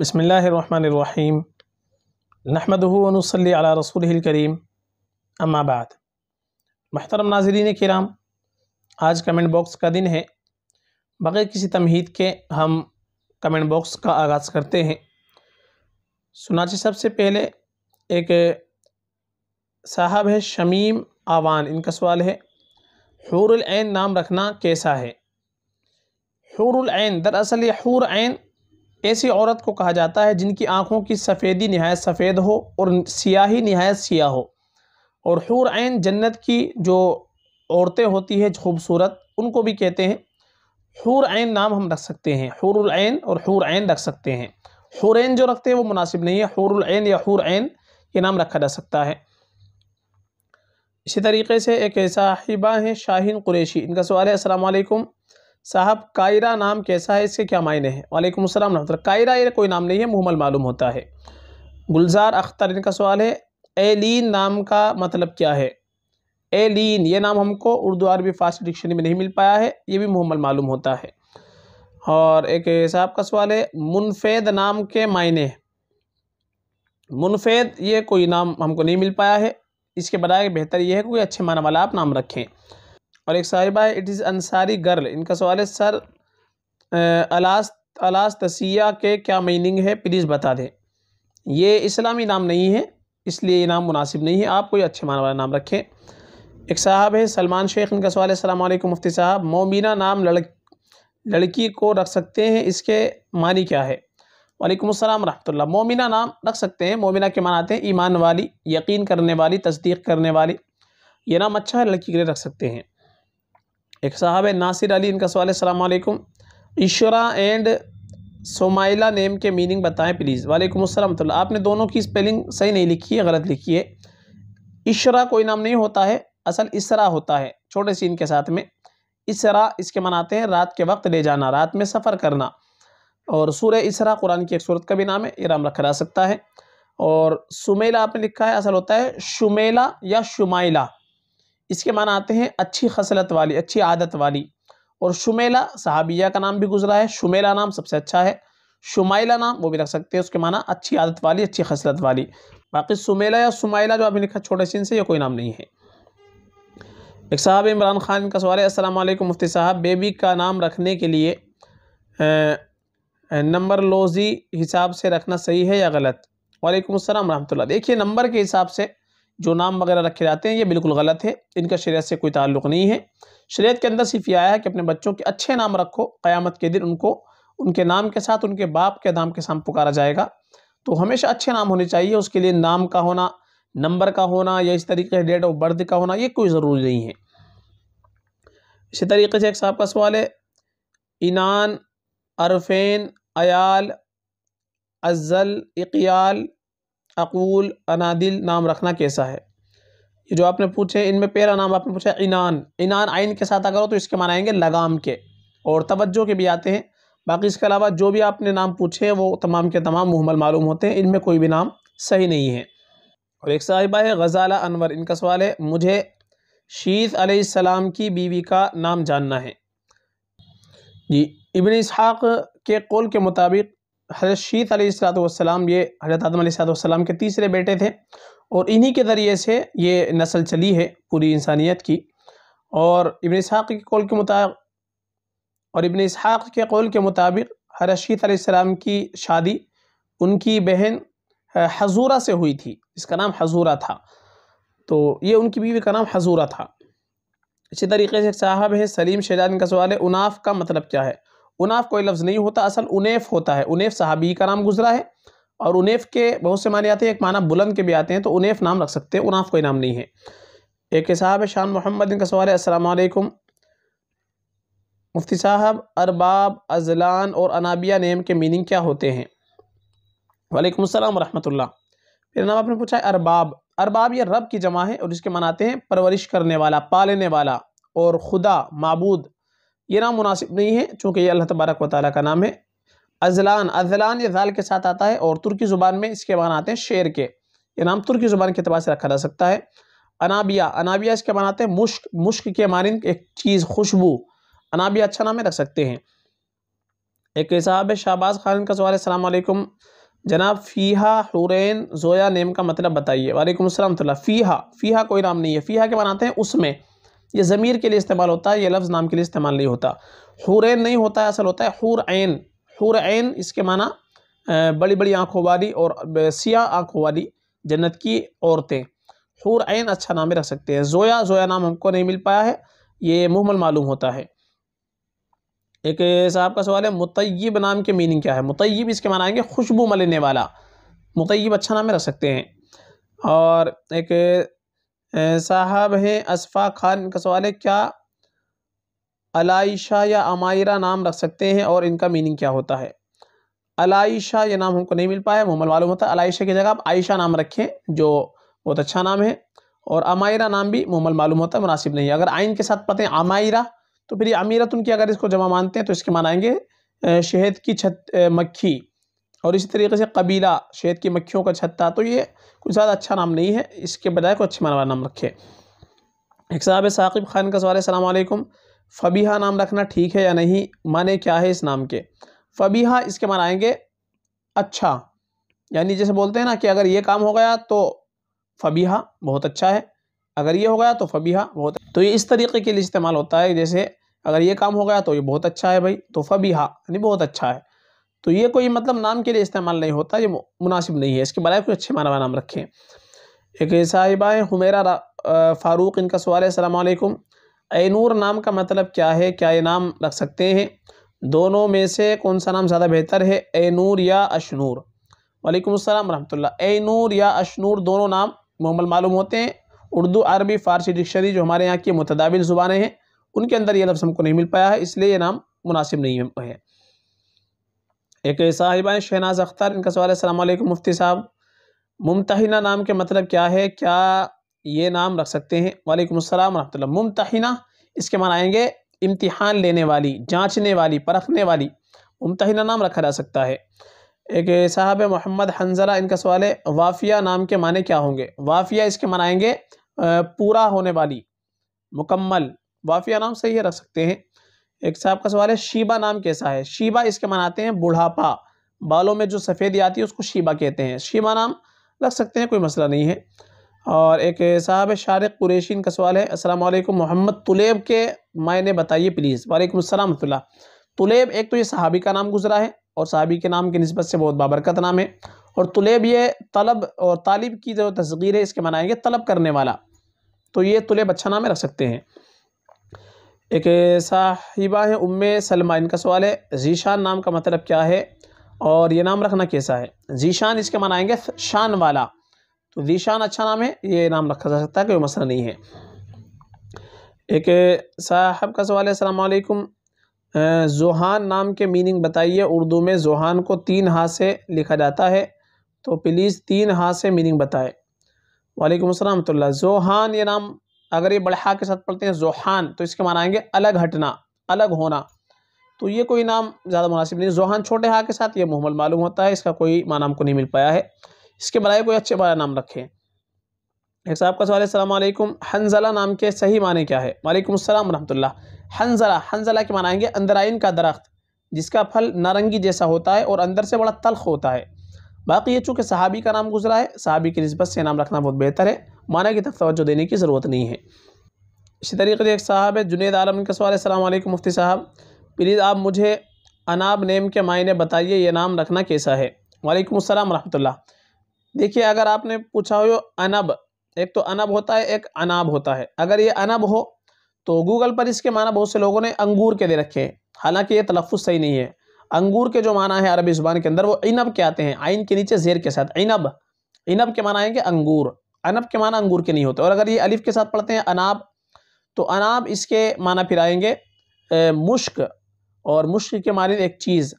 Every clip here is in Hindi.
बसमीम नहमदनसली अला रसूल करीम अम्माबाद महतरम नाजरीन कराम आज कमेंट बॉक्स का दिन है बग़ैर किसी तमहीद के हम कमेंट बॉक्स का आगाज़ करते हैं सुनाची सबसे पहले एक साहब है शमीम आवान इनका सवाल है हूरल नाम रखना कैसा है हूरल दरअसल ये हूर ऐन ऐसी औरत को कहा जाता है जिनकी आँखों की सफ़ेदी नहायत सफ़ेद हो और सियाही नहायत सियाह हो और हूर आन जन्नत की जो औरतें होती है खूबसूरत उनको भी कहते हैं हूर आन नाम हम रख सकते हैं हूरन और हूर आन रख सकते हैं हूरन जो रखते हैं वो मुनासिब नहीं है हूरन या हूर आन ये नाम रखा जा सकता है इसी तरीके से एक साहिबा हैं शाहन कुरेशी इनका सवाल है असलकुम साहब कायरा नाम कैसा है इसके क्या मायने हैं वालेकुम अस्सलाम रहमत कायरा ये कोई नाम नहीं है मुहमल मालूम होता है गुलजार अख्तर इनका सवाल है एलिन नाम का मतलब क्या है एलिन ये नाम हमको उर्दू अरबी फास्ट डिक्शनरी में नहीं मिल पाया है ये भी मुहमल मालूम होता है और एक साहब का सवाल है मुनफेद नाम के मायने मुनफेद ये कोई नाम हमको नहीं मिल पाया है इसके बनाए बेहतर ये है कोई अच्छे माना वाला आप नाम रखें और एक साहिबा है इट इज़ अंसारी गर्ल इनका सवाल है सर अलास अलास तसिया के क्या मीनिंग है प्लीज़ बता दें ये इस्लामी नाम नहीं है इसलिए ये नाम मुनासिब नहीं है आप कोई अच्छे मान वाला नाम रखें एक साहब है सलमान शेख इनका सवाल है सलामकुम मुफ्ती साहब मोमिना नाम लड़ लड़की को रख सकते हैं इसके मानी क्या है वालेकुम अस्सलाम रहमतुल्लाह मोमिना नाम रख सकते हैं मोमिना के मान आते हैं ईमान वाली यकीन करने वाली तस्दीक करने वाली ये नाम अच्छा है लड़की के लिए रख सकते हैं एक साहब है नासिर अली इनका सवाल है सलामकुम एंड सोमाइला नेम के मीनिंग बताएं प्लीज़ वालेकुम अस्सलाम तो आपने दोनों की स्पेलिंग सही नहीं लिखी है गलत लिखी है इशरा कोई नाम नहीं होता है असल इसरा होता है छोटे सीन के साथ में इसरा इसके मनाते हैं रात के वक्त ले जाना रात में सफ़र करना और सूर्य इसरा कुरान की एक सूरत का भी नाम है इराम रखा जा सकता है और सुमेला आपने लिखा है असल होता है शुमेला या शुमाइला इसके माना आते हैं अच्छी खसलत वाली अच्छी आदत वाली और शुमेला सहाबिया का नाम भी गुजरा है शुमेला नाम सबसे अच्छा है शुमाइला नाम वो भी रख सकते हैं उसके माना अच्छी आदत वाली अच्छी खसलत वाली बाकी सुमेला या सुमाइला जो आपने लिखा छोटे सिन से यह कोई नाम नहीं है एक साहब इमरान खान का सवाल है अस्सलाम वालेकुम मुफ्ती साहब बेबी का नाम रखने के लिए नंबर लोजी हिसाब से रखना सही है या गलत वालेकुम अस्सलाम रहमतुल्लाह देखिए नंबर के हिसाब से जो नाम वगैरह रखे जाते हैं ये बिल्कुल गलत है इनका शरीयत से कोई ताल्लुक़ नहीं है शरीयत के अंदर सिर्फ ये आया है कि अपने बच्चों के अच्छे नाम रखो क़यामत के दिन उनको उनके नाम के साथ उनके बाप के नाम के सामने पुकारा जाएगा तो हमेशा अच्छे नाम होने चाहिए उसके लिए नाम का होना नंबर का होना या इस तरीके से डेट ऑफ बर्थ का होना ये कोई ज़रूरी नहीं है इसी तरीके से एक साहब का सवाल है इनान अरफेन अयाल अज़ल इकयाल अकूल अनादिल नाम रखना कैसा है ये जो आपने पूछे इनमें पहला नाम आपने पूछा इनान इनान आइन के साथ अगर हो तो इसके माने आएंगे लगाम के और तवज्जो के भी आते हैं बाकी इसके अलावा जो भी आपने नाम पूछे वो तमाम के तमाम मुहमल मालूम होते हैं इनमें कोई भी नाम सही नहीं है और एक साहिबा है गज़ाला अनवर इनका सवाल है मुझे शीत आसमाम की बीवी का नाम जानना है जी इबन इसहाक़ के कौल के मुताबिक हजरत शीत अलैहिस्सलाम ये हजरत आदम सलाम के तीसरे बेटे थे और इन्हीं के ज़रिए से ये नस्ल चली है पूरी इंसानियत की और इबन इसहाक़ के कौल के मुताबिक और इबन इसहाक़ के कौल के मुताबिक हजरत शीत अलैहिस्सलाम की शादी उनकी बहन हजूरा से हुई थी इसका नाम हजूरा था तो ये उनकी बीवी का नाम हजूरा था इसी तरीके से एक साहब है सलीम शेजाद का सवाल है उनाफ का मतलब क्या है उनाफ कोई लफ्ज़ नहीं होता असल उनेफ होता है उनेफ सहाबी का नाम गुजरा है और उनेफ के बहुत से माने आते हैं एक माना बुलंद के भी आते हैं तो उनेफ नाम रख सकते हैं उनाफ कोई नाम नहीं है एक साहब शाह मोहम्मद इनका सवाल है असलकुम मुफ्ती साहब अरबाब अजलान और अनाबिया नेम के मीनिंग क्या होते हैं वालेकुम अस्सलाम वरहमतुल्लाह फिर नाम आपने पूछा है अरबाब अरबाब ये रब की जमा है और इसके मनाते हैं परवरिश करने वाला पालने वाला और खुदा मबूद ये नाम मुनासिब नहीं है चूँकि ये अल्लाह तबारक व का नाम है अजलान अजलान ये जाल के साथ आता है और तुर्की ज़ुबान में इसके मान आते हैं शेर के ये नाम तुर्की ज़ुबान के अतबार से रखा जा सकता है अनाबिया अनाबिया इसके मान आते हैं मुश्क मुश्क के मानंद एक चीज़ खुशबू अनाबिया अच्छा नाम है रख सकते हैं एक साहब है शाहबाज खान का सवाल है जनाब फ़ीहा हुरैन जोया नेम का मतलब बताइए वालेकुम असलम फ़ीहा फ़ीहा कोई नाम नहीं है फ़ीहा के बनाते हैं उसमें ये ज़मीर के लिए इस्तेमाल होता है ये लफ्ज़ नाम के लिए इस्तेमाल नहीं होता हुरैन नहीं होता है असल होता है हूर ऐन हूर इसके माना बड़ी बड़ी आँखों वाली और सियाह आँखों वाली जन्नत की औरतें हूर अच्छा नाम रख सकते हैं जोया जोया नाम हमको नहीं मिल पाया है ये मुहमल मालूम होता है एक साहब का सवाल है मुतयब नाम के मीनिंग क्या है मुतयब इसके माना आएंगे खुशबू मलने वाला मुतयब अच्छा नाम रख सकते हैं और एक साहब हैं असफ़ा खान इनका सवाल है क्या अलाइशा या अमायरा नाम रख सकते हैं और इनका मीनिंग क्या होता है अलाइशा ये नाम हमको नहीं मिल पाया मोहम्मद मालूम होता है अलाइशा की जगह आप आयशा नाम रखें जो बहुत अच्छा नाम है और अमायरा नाम भी मोहम्मद मालूम होता है मुनासिब नहीं है अगर आइन के साथ हैं अमायरा तो फिर ये अमीरत उनकी अगर इसको जमा मानते हैं तो इसके मानाएंगे शहद की छत मक्खी और इसी तरीके से कबीला शहद की मक्खियों का छत्ता तो ये कुछ ज़्यादा अच्छा नाम नहीं है इसके बजाय कोई अच्छे मानवा नाम रखे एक साहब साकिब खान का सवाल है सलामकुम फ़बीहा नाम रखना ठीक है या नहीं माने क्या है इस नाम के फ़बीहा इसके मान आएँगे अच्छा यानी जैसे बोलते हैं ना कि अगर ये काम हो गया तो फ़बीहा बहुत अच्छा है अगर ये हो गया तो फ़बीहा बहुत अच्छा। तो ये इस तरीके के लिए इस्तेमाल होता है जैसे अगर ये काम हो गया तो ये बहुत अच्छा है भाई तो फ़बीहा यानी बहुत अच्छा है तो ये कोई मतलब नाम के लिए इस्तेमाल नहीं होता ये मुनासिब नहीं है इसके बजाय कोई अच्छे मानवा नाम रखें एक साहिबा हुमेरा फ़ारूक इनका सवाल है अलैक्म ऐनूर नाम का मतलब क्या है क्या ये नाम रख सकते हैं दोनों में से कौन सा नाम ज़्यादा बेहतर है ऐनूर या अशनूर वालेकुम अस्सलाम रहमतुल्लाह ऐनूर या अशनूर दोनों नाम मुहमल मालूम होते हैं उर्दू अरबी फ़ारसी डिक्शनरी जो हमारे यहाँ की मुतदाबिल ज़ुबानें हैं उनके अंदर ये लफ्ज़ हमको नहीं मिल पाया है इसलिए ये नाम मुनासिब नहीं है एक साहिब हैं शहनाज अख्तर इनका सवाल है अलैक्म मुफ्ती साहब मुमतहिना नाम के मतलब क्या है क्या ये नाम रख सकते हैं वालेकुम अस्सलाम वरहमतुल्लाह मुमतहिना इसके मान आएंगे इम्तिहान लेने वाली जांचने वाली परखने वाली मुमतहिना नाम रखा जा सकता है एक साहब मोहम्मद हंजरा इनका सवाल है वाफिया नाम के माने क्या होंगे वाफिया इसके मान आएंगे पूरा होने वाली मुकम्मल वाफिया नाम सही है रख सकते हैं एक साहब का सवाल है शीबा नाम कैसा है शीबा इसके मनाते हैं बुढ़ापा बालों में जो सफ़ेदी आती है उसको शीबा कहते हैं शीबा नाम लग सकते हैं कोई मसला नहीं है और एक साहब है शारक कुरेशी का सवाल है अस्सलाम वालेकुम मोहम्मद तुलेब के मायने बताइए प्लीज़ वालेकुम अस्सलाम तुलेब एक तो ये सहाबी का नाम गुजरा है और सहाबी के नाम की नस्बत से बहुत बाबरकत नाम है और तुलेब ये तलब और तालिब की जो तस्गीर है इसके मनाएंगे तलब करने वाला तो ये तुलेब अच्छा नाम है रख सकते हैं एक साहिबा है उम सलमा इनका सवाल है जीशान नाम का मतलब क्या है और ये नाम रखना कैसा है जीशान इसके मनाएंगे शान वाला तो जीशान अच्छा नाम है ये नाम रखा जा सकता है कोई मसला नहीं है एक साहब का सवाल है अलकुम जोहान नाम के मीनिंग बताइए उर्दू में जोहान को तीन हाथ से लिखा जाता है तो प्लीज़ तीन हाथ से मीनिंग बताए वालेकुम अस्सलाम तो जोहान ये नाम अगर ये बड़हा के साथ पढ़ते हैं जोहान तो इसके माना आएंगे अलग हटना अलग होना तो ये कोई नाम ज़्यादा मुनासिब नहीं जोहान छोटे हा के साथ ये मोहम्मद मालूम होता है इसका कोई माना हमको नहीं मिल पाया है इसके बजाय कोई अच्छे बड़ा नाम रखें एक साहब का सवाल सलामकुम हंजला नाम के सही माने क्या है वालेकुम अस्सलाम वरहमतुल्लाह हनजला हनजला के मानाएंगे अंदराइन का दरख्त जिसका फल नारंगी जैसा होता है और अंदर से बड़ा तलख होता है बाकी ये चूँकि सहाबी का नाम गुजरा है सहाबी की नस्बत से नाम रखना बहुत बेहतर है माना की तरफ तोज्जो देने की ज़रूरत नहीं है इसी तरीके से एक साहब है जुनेद आलम का सवाल अल्लाम मुफ्ती साहब प्लीज़ आप मुझे अनाब नेम के मायने बताइए ये नाम रखना कैसा है वालेकुम अस्सलाम रहमतुल्लाह देखिए अगर आपने पूछा हो अनब एक तो अनब होता है एक अनाब होता है अगर ये अनब हो तो गूगल पर इसके माना बहुत से लोगों ने अंगूर के दे रखे हैं हालांकि ये तलफ़ सही नहीं है अंगूर के जो माना है अरबी ज़ुबान के अंदर वो इनब के आते हैं आइन के नीचे जेर के साथ इनब इनब के माना है कि अंगूर अनब के माना अंगूर के नहीं होते और अगर ये अलिफ के साथ पढ़ते हैं अनाब तो अनाब इसके माना फिर आएंगे मुश्क और मुश्क के माने एक चीज़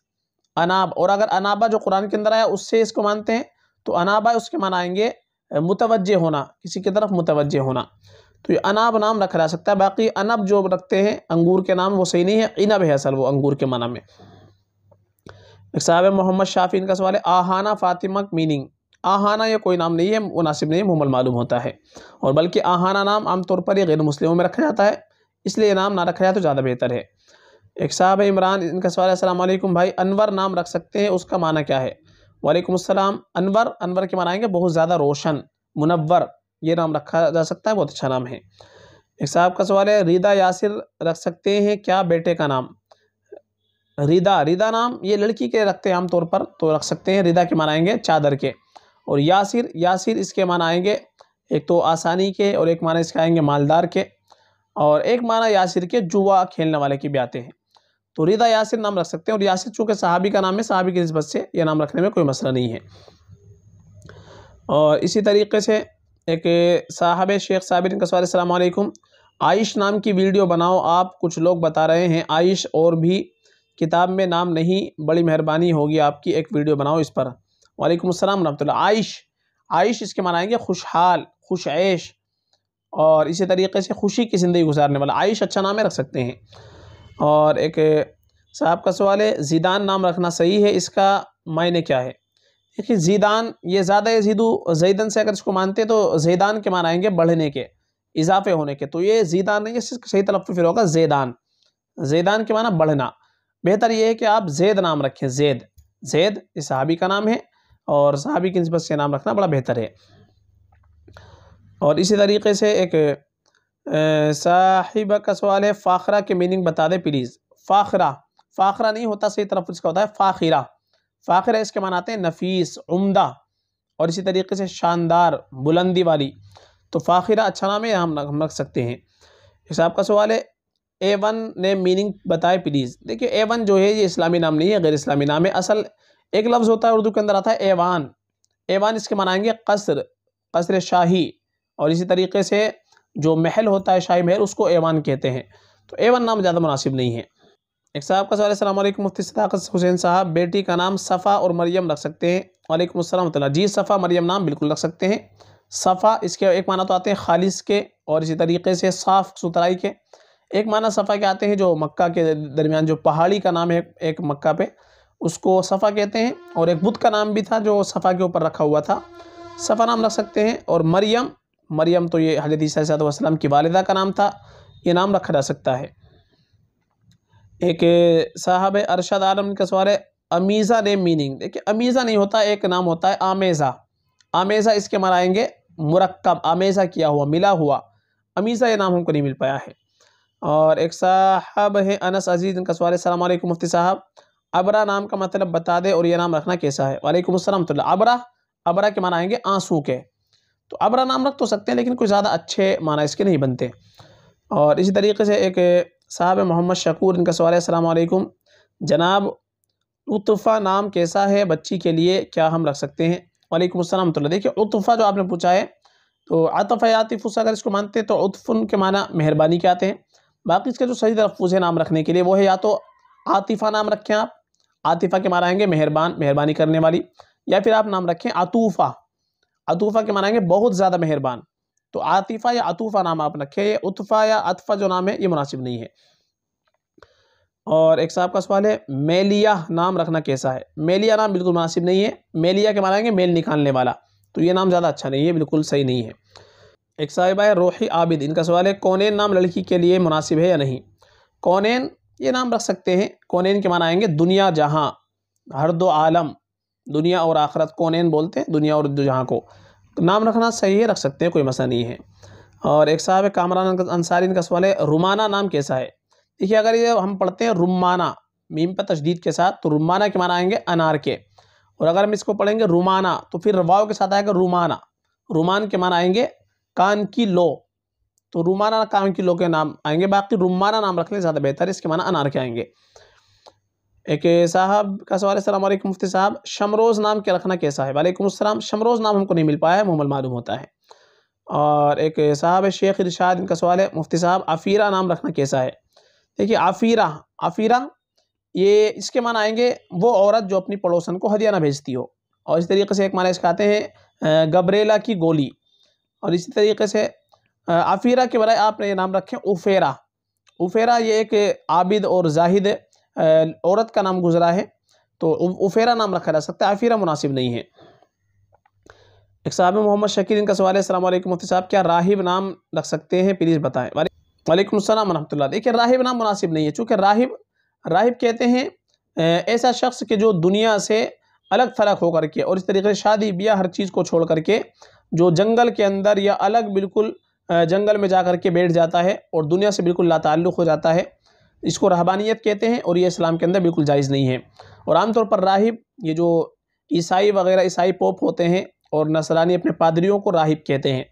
अनाब और अगर अनाबा जो कुरान के अंदर आया उससे इसको मानते हैं तो अनाबा उसके माना आएंगे मुतवजह होना किसी की तरफ मुतवजह होना तो ये अनाब नाम रखा जा सकता है बाकी अनब जो रखते हैं अंगूर के नाम वो सही नहीं है इनब है असल वो अंगूर के माना में साहब मोहम्मद शाफी इनका सवाल है आहाना फातिमा मीनिंग आहाना यह कोई नाम नहीं है मुनासिब नहीं मुहमल मालूम होता है और बल्कि आहाना नाम आमतौर पर यह गैर मुस्लिमों में रखा जाता है इसलिए यह नाम ना रखा जाए तो ज़्यादा बेहतर है एक साहब है इमरान इनका सवाल है भाई अनवर नाम रख सकते हैं उसका माना क्या है वालेकुम अस्सलाम अनवर अनवर के मनाएंगे बहुत ज़्यादा रोशन मुनवर ये नाम रखा जा सकता है बहुत अच्छा नाम है एक साहब का सवाल है रीदा यासिर रख सकते हैं क्या बेटे का नाम रीदा रीदा नाम ये लड़की के रखते हैं आमतौर पर तो रख सकते हैं रीदा के मनाएंगे चादर के और यासिर यासिर इसके माना आएंगे एक तो आसानी के और एक माना इसके आएंगे मालदार के और एक माना यासिर के जुआ खेलने वाले की भी आते हैं तो रिदा यासिर नाम रख सकते हैं और यासिर चूँकि सहाबी का नाम है सहाबी की नस्बत से यह नाम रखने में कोई मसला नहीं है और इसी तरीके से एक साहब शेख साबिन कसवार सलामकुम आयश नाम की वीडियो बनाओ आप कुछ लोग बता रहे हैं आयश और भी किताब में नाम नहीं बड़ी मेहरबानी होगी आपकी एक वीडियो बनाओ इस पर वालेकुम अस्सलाम वरहमत आयश आयश इसके आएंगे खुशहाल खुश ऐश और इसी तरीके से खुशी की ज़िंदगी गुजारने वाला आयश अच्छा नाम रख सकते हैं और एक साहब का सवाल है जीदान नाम रखना सही है इसका मायने क्या है देखिए जीदान ये ज़्यादा जीदू जैदन से अगर इसको मानते हैं तो जैदान के मान आएंगे बढ़ने के इजाफे होने के तो ये जीदान नहीं है सही तलफ फिर होगा जैदान जैदान के माना बढ़ना बेहतर ये है कि आप जैद नाम रखें जैद जैद इस सहाबी का नाम है और की नस्बत से नाम रखना बड़ा बेहतर है और इसी तरीके से एक साहिबा का सवाल है फ़ाखरा के मीनिंग बता दें प्लीज़ फ़ाखरा फ़ाखरा नहीं होता सही तरफ उसका होता है फ़ाखिरा फ़ाखरा इसके मान आते हैं नफीस उम्दा और इसी तरीके से शानदार बुलंदी वाली तो फ़ाखिरा अच्छा नाम है हम हम रख सकते हैं हिसाब साहब का सवाल है ए वन ने मीनिंग बताए प्लीज़ देखिए ए वन जो है ये इस्लामी नाम नहीं है गैर इस्लामी नाम है असल एक लफ्ज़ होता है उर्दू के अंदर आता है एवान एवान इसके मनाएंगे कसर कसर शाही और इसी तरीके से जो महल होता है शाही महल उसको एवान कहते हैं तो एवान नाम ज़्यादा मुनासिब नहीं है एक साहब का सवाल सलामक मुफ्ती सदाकत हुसैन साहब बेटी का नाम सफ़ा और मरियम रख सकते हैं वालेकुम असलम जी सफ़ा मरियम नाम बिल्कुल रख सकते हैं सफ़ा इसके एक माना तो आते हैं खालिश के और इसी तरीके से साफ़ सुथराई के एक माना सफ़ा के आते हैं जो मक्का के दरमियान जो पहाड़ी का नाम है एक मक्का पे उसको सफ़ा कहते हैं और एक बुद्ध का नाम भी था जो सफ़ा के ऊपर रखा हुआ था सफ़ा नाम रख सकते हैं और मरियम मरियम तो ये हजरत वसलम की वालदा का नाम था ये नाम रखा जा सकता है एक साहब अरशद आलम का सवाल है अमीज़ा नेम मीनिंग देखिए अमीज़ा नहीं होता एक नाम होता है आमेज़ा आमेज़ा इसके मार आएंगे मुरक्ब आमेज़ा किया हुआ मिला हुआ अमीज़ा ये नाम हमको नहीं मिल पाया है और एक साहब है अनस अजीज़ इनका सवाल है सलामकुम मुफ्ती साहब अबरा नाम का मतलब बता दे और ये नाम रखना कैसा है वालेकुम असलम अबरा अबरा के माना आएंगे आंसू के तो अबरा नाम रख तो सकते हैं लेकिन कोई ज़्यादा अच्छे माना इसके नहीं बनते और इसी तरीके से एक साहब मोहम्मद शकूर इनका सवाल है अलैक्म जनाब उतफ़ा नाम कैसा है बच्ची के लिए क्या हम रख सकते हैं वालेकुम अस्सलाम तो देखिए उतफ़ा जो आपने पूछा है तो आतफ़ आतिफ़ अगर इसको मानते हैं तो उतफ़ुन के माना मेहरबानी के आते हैं बाकी इसके जो सही तलफ़ है नाम रखने के लिए वो है या तो आतिफ़ा नाम रखें आप आतिफा के माना आएंगे मेहरबान मेहरबानी करने वाली या फिर आप नाम रखें आतूफ़ा अतूफ़ा के माना आएंगे बहुत ज़्यादा मेहरबान तो आतिफ़ा या अतूफ़ा नाम आप रखें या उतफा या अतफ़ा जो नाम है ये मुनासिब नहीं है और एक साहब का सवाल है मेलिया नाम रखना कैसा है मेलिया नाम बिल्कुल मुनासिब नहीं है मेलिया के मानाएंगे मेल निकालने वाला तो ये नाम ज़्यादा अच्छा नहीं है बिल्कुल सही नहीं है एक साहिबा है रोही आबिद इनका सवाल है कौन नाम लड़की के लिए मुनासिब है या नहीं कौन ये नाम रख सकते हैं कौनैन के माना आएंगे दुनिया जहाँ हर दो आलम दुनिया और आखरत कौनैन बोलते हैं दुनिया और जहाँ को नाम रखना सही है रख सकते हैं कोई मसला नहीं है और एक साहब कामरान अंसारी का सवाल है रुमाना नाम कैसा है देखिए अगर ये हम पढ़ते हैं रुमाना मीम पर तशदीद के साथ तो रुमाना के माना आएंगे अनार के और अगर हम इसको पढ़ेंगे रुमाना तो फिर रवाओ के साथ आएगा रुमाना रुमान के माना आएंगे कान की लो तो रुमाना काम लोग के नाम आएंगे बाकी रुमाना नाम रखने ज़्यादा बेहतर है इसके माना अनार के आएंगे एक साहब का सवाल है सलाम मुफ्ती साहब शमरोज़ नाम के रखना कैसा है वालेकुम असलम शमरोज़ नाम हमको नहीं मिल पाया है मुहमल मालूम होता है और एक साहब है शेख इरशाद इनका सवाल है मुफ्ती साहब आफ़ीरा नाम रखना कैसा है देखिए आफ़ीरा आफ़ीरा ये इसके माना आएंगे वो औरत जो अपनी पड़ोसन को हरियाणा भेजती हो और इस तरीके से एक माना इसका आते हैं गबरेला की गोली और इसी तरीके से आफीरा के बजाय आपने ये नाम रखें उफेरा उफेरा ये एक आबिद और जाहिद औरत का नाम गुजरा है तो उफेरा नाम रखा जा सकता है आफीरा मुनासिब नहीं है एक साहब मोहम्मद शकीर इनका सवाल है असल मुफ्ती साहब क्या राहिब नाम रख सकते हैं प्लीज़ बताएं वालेकुम अस्सलाम वरहमतुल्लाह देखिए राहिब नाम मुनासिब नहीं है चूँकि राहिब राहिब कहते हैं ऐसा शख्स के जो दुनिया से अलग थलग होकर के और इस तरीके से शादी ब्याह हर चीज़ को छोड़ करके जो जंगल के अंदर या अलग बिल्कुल जंगल में जा कर के बैठ जाता है और दुनिया से बिल्कुल लातल्लुक़ हो जाता है इसको रहबानियत कहते हैं और ये इस्लाम के अंदर बिल्कुल जायज़ नहीं है और आमतौर पर राहिब ये जो ईसाई वगैरह ईसाई पोप होते हैं और नसरानी अपने पादरीों को राहिब कहते हैं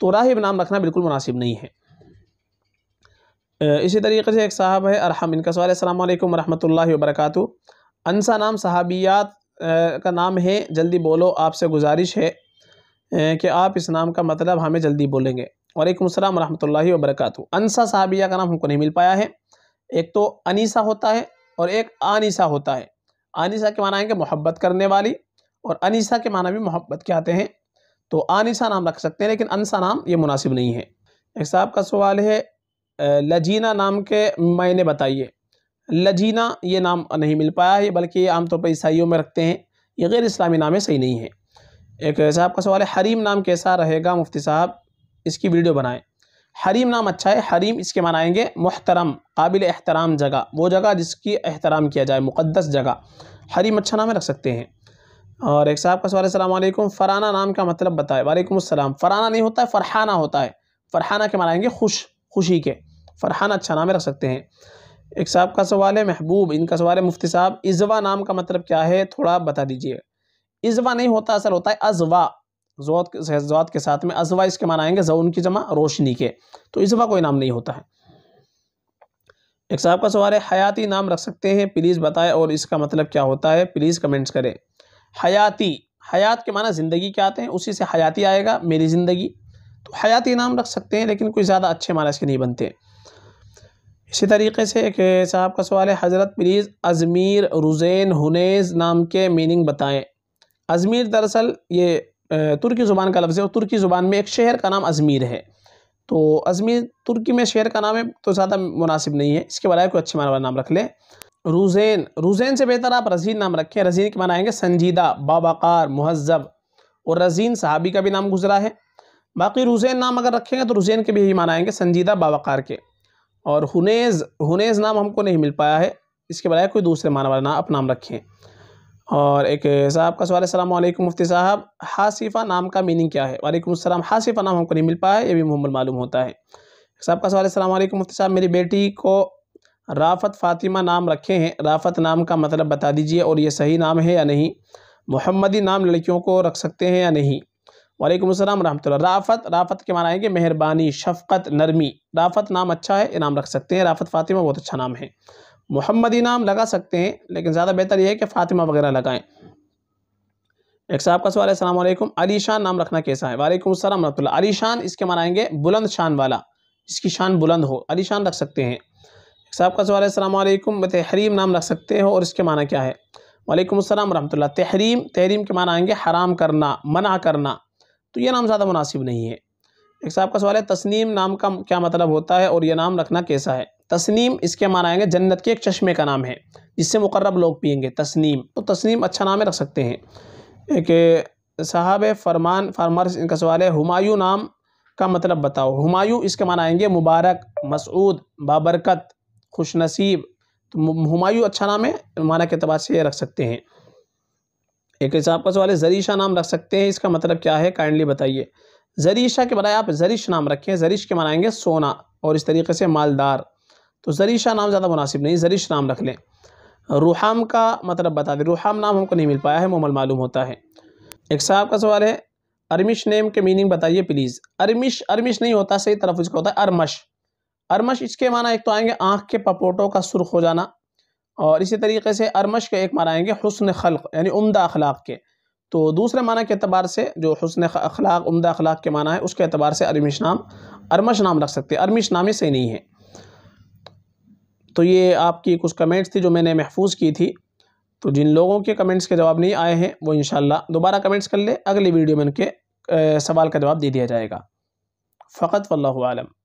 तो राहिब नाम रखना बिल्कुल मुनासिब नहीं है इसी तरीके से एक साहब है अरहम इनका सवाल अल्लाम वरहमल वबरक अनसा नाम सहाबियात का नाम है जल्दी बोलो आपसे गुजारिश है कि आप इस नाम का मतलब हमें जल्दी बोलेंगे वालेकुम अस्सलाम रहमतुल्लाहि व अनसा साहबिया का नाम हमको नहीं मिल पाया है एक तो अनीसा होता है और एक आनीसा होता है आनीसा के माना है कि मोहब्बत करने वाली और अनीसा के माना भी मोहब्बत के आते हैं तो आनीसा नाम रख सकते हैं लेकिन अनसा नाम ये मुनासिब नहीं है एक साहब का सवाल है लजीना नाम के मैंने बताइए लजीना ये नाम नहीं मिल पाया है बल्कि ये आमतौर पर ईसाइयों में रखते हैं ये गैर इस्लामी नाम है सही नहीं है एक साहब का सवाल है हरीम नाम कैसा रहेगा मुफ्ती साहब इसकी वीडियो बनाएं हरीम नाम अच्छा है हरीम इसके मनाएंगे मोहतरम काबिल एहतराम जगह वो जगह जिसकी एहतराम किया जाए मुक़दस जगह हरीम अच्छा नाम रख सकते हैं और एक साहब का सवाल सलामकुम फ़राना नाम का मतलब बताए वालेकुम असलम फ़राना नहीं होता है फ़रहाना होता है फ़रहाना के मनाएंगे खुश खुशी के फ़रहाना अच्छा नाम रख सकते हैं एक साहब का सवाल है महबूब इनका सवाल है मुफ्ती साहब इजवा नाम का मतलब क्या है थोड़ा आप बता दीजिए इजवा नहीं होता असल होता है अजवा जोत के साथ में अजवा इसके मान आएंगे जऊन की जमा रोशनी के तो इसवा कोई नाम नहीं होता है एक साहब का सवाल है हयाती नाम रख सकते हैं प्लीज़ बताएं और इसका मतलब क्या होता है प्लीज़ कमेंट्स करें हयाती हयात के माना ज़िंदगी क्या आते हैं उसी से हयाती आएगा मेरी ज़िंदगी तो हयाती नाम रख सकते हैं लेकिन कोई ज़्यादा अच्छे माना इसके नहीं बनते इसी तरीके से एक साहब का सवाल है हज़रत प्लीज़ अजमीर रुजैन हुनैज नाम के मीनिंग बताएं अजमीर दरअसल ये तुर्की ज़ुबान का लफ्ज़ है और तुर्की ज़ुबान में एक शहर का नाम अजमीर है तो अजमीर तुर्की में शहर का नाम है तो ज़्यादा मुनासिब नहीं है इसके बजाय कोई अच्छे माना नाम रख लें रूजैन रूजैन से बेहतर आप रजीन नाम रखें रजीन के माना आएंगे संजीदा बाबाकार महजब और रजीन साहबी का भी नाम गुजरा है बाकी रुजैन नाम अगर रखेंगे तो रुजैन के भी यही माना आएंगे संजीदा बाबाकार के और हुनेज़ हुनेज़ नाम हमको नहीं मिल पाया है इसके बजाय कोई दूसरे माना वाला नाम आप नाम रखें और एक साहब का सवाल है वालेकुम मुफ्ती साहब हासिफा नाम का मीनिंग क्या है वालेकुम अस्सलाम हासिफा नाम हमको नहीं मिल पाया ये भी मुहम्मद मालूम होता है साहब का सवाल है वालेकुम मुफ्ती साहब मेरी बेटी को राफ़त फ़ातिमा नाम रखे हैं राफ़त नाम का मतलब बता दीजिए और ये सही नाम है या नहीं मोहम्मदी नाम लड़कियों को रख सकते हैं या नहीं वालेकुम अस्सलाम रहमतुल्लाह राफ़त राफ़त के माना है कि मेहरबानी शफ़क़त नरमी राफ़त नाम अच्छा है ये नाम रख सकते हैं राफ़त फ़ातिमा बहुत अच्छा नाम है मोहम्मदी नाम लगा सकते हैं लेकिन ज़्यादा बेहतर यह है कि फ़ातिमा वगैरह लगाएं एक साहब का सवाल है सलामकुम अली शान नाम रखना कैसा है वालेकुम सलाम वरम अली शान इसके मनाएंगे बुलंद शान वाला इसकी शान बुलंद हो अली शान रख सकते हैं एक साहब का सवाल है सलामकुम तहरीम नाम रख सकते हो और इसके माना क्या है वालेकुम अस्सलाम रहमतुल्लाह तहरीम तहरीम के माना आएंगे हराम करना मना करना तो ये नाम ज़्यादा मुनासिब नहीं है एक साहब का सवाल है तस्नीम नाम का क्या मतलब होता है और यह नाम रखना कैसा है तस्नीम इसके माना आएंगे जन्नत के एक चश्मे का नाम है जिससे मुकर्रब लोग पियेंगे तस्नीम तो तस्नीम अच्छा नाम रख सकते हैं एक साहब फरमान फार्मर इनका सवाल है हुमायूं नाम का मतलब बताओ हुमायूं इसके माना आएंगे मुबारक मसऊद बाबरकत खुश नसीब तो हुमायूं अच्छा नाम है माना के अतबार से ये रख सकते हैं एक साहब का सवाल है जरीशा नाम रख सकते हैं इसका मतलब क्या है काइंडली बताइए जरीशा के बनाए आप जरिश नाम रखें जरिश के मनाएंगे सोना और इस तरीके से मालदार तो ज़री शाह नाम ज़्यादा मुनासिब नहीं ज़रीश नाम रख लें रूहाम का मतलब बता दें रूहाम नाम हमको नहीं मिल पाया है मुमल मालूम होता है एक साहब का सवाल है अरमिश नेम के मीनिंग बताइए प्लीज़ अरमिश अरमिश नहीं होता सही तरफ इसका होता है अरमश अरमश इसके माना एक तो आएंगे आँख के पपोटों का सुरख हो जाना और इसी तरीके से अरमश के एक माना आएंगे हसन खलक यानी उमदा अखलाक के तो दूसरे माना के अतबार से जो हसन अखलाक उमदा अखलाक के माना है उसके अतबार से अरमिश नाम अरमश नाम रख सकते हैं अरमिश नाम ही सही नहीं है तो ये आपकी कुछ कमेंट्स थी जो मैंने महफूज की थी तो जिन लोगों के कमेंट्स के जवाब नहीं आए हैं वो इन दोबारा कमेंट्स कर ले अगली वीडियो में उनके सवाल का जवाब दे दिया जाएगा फ़कत वल्लम